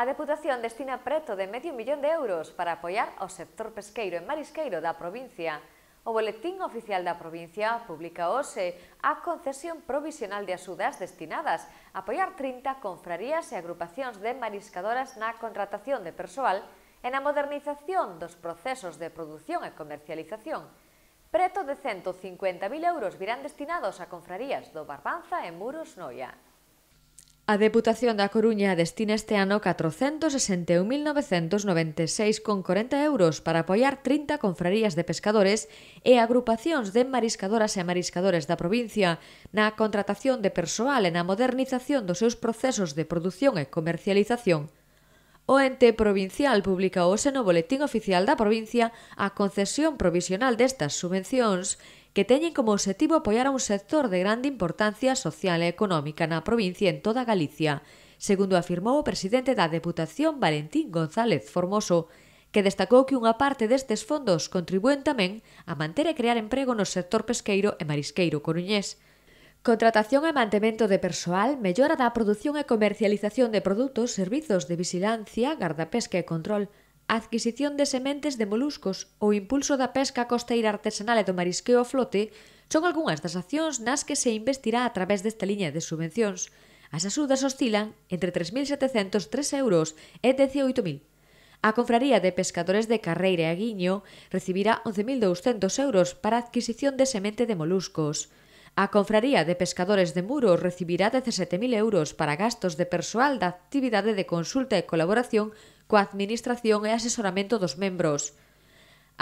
A Deputación destina preto de medio millón de euros para apoiar ao sector pesqueiro e marisqueiro da provincia. O Boletín Oficial da Provincia publica hoxe a concesión provisional de axudas destinadas a apoiar 30 confrarías e agrupacións de mariscadoras na contratación de persoal e na modernización dos procesos de produción e comercialización. Preto de 150.000 euros virán destinados a confrarías do Barbanza e Muros Noia. A Deputación da Coruña destina este ano 461.996,40 euros para apoiar 30 confrarías de pescadores e agrupacións de mariscadoras e mariscadores da provincia na contratación de persoal e na modernización dos seus procesos de produción e comercialización. O ente provincial publicou hoxe no Boletín Oficial da Provincia a concesión provisional destas subvencións que teñen como obxectivo apoiar a un sector de grande importancia social e económica na provincia en toda Galicia, segundo afirmou o presidente da Deputación Valentín González Formoso, que destacou que unha parte destes fondos contribúen tamén a manter e crear emprego no sector pesqueiro e marisqueiro coruñés. Contratación e mantemento de persoal, mellora da produción e comercialización de produtos, servizos de vigilancia, gardapesca e control, a adquisición de sementes de moluscos ou impulso da pesca costeira artesanal e do marisqueo a flote son algunhas das accións nas que se investirá a través desta liña de subvencións. As axudas oscilan entre 3.703 euros e 18.000. A Confraría de Pescadores de Carreira e Aguiño recibirá 11.200 euros para adquisición de semente de moluscos. A Confraría de Pescadores de Muro recibirá 17.000 euros para gastos de persoal da actividade de consulta e colaboración coa Administración e asesoramento dos membros.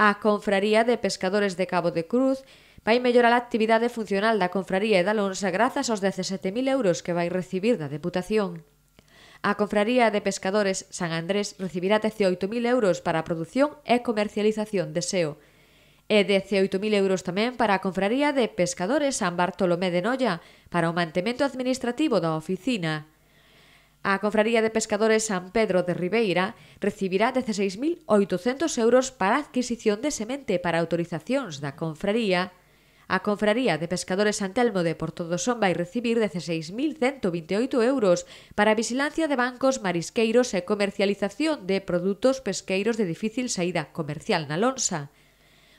A Confraría de Pescadores de Cabo de Cruz vai mellorar a actividade funcional da Confraría e da Lonsa grazas aos 17.000 euros que vai recibir da Deputación. A Confraría de Pescadores San Andrés recibirá 18.000 euros para a produción e comercialización de SEO, e 18.000 euros tamén para a Confraría de Pescadores San Bartolomé de Noia para o mantemento administrativo da oficina. A Confraría de Pescadores San Pedro de Ribeira recibirá 16.800 euros para a adquisición de semente para autorizacións da Confraría. A Confraría de Pescadores San Telmo de Porto do Son vai recibir 16.128 euros para a vigilancia de bancos marisqueiros e comercialización de produtos pesqueiros de difícil saída comercial na lonsa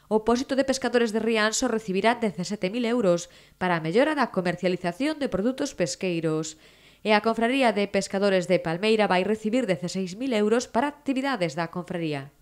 o Pósito de Pescadores de Rianxo recibirá 17.000 euros para a mellora da comercialización de produtos pesqueiros. E a Confraría de Pescadores de Palmeira vai recibir 16.000 euros para actividades da Confraría.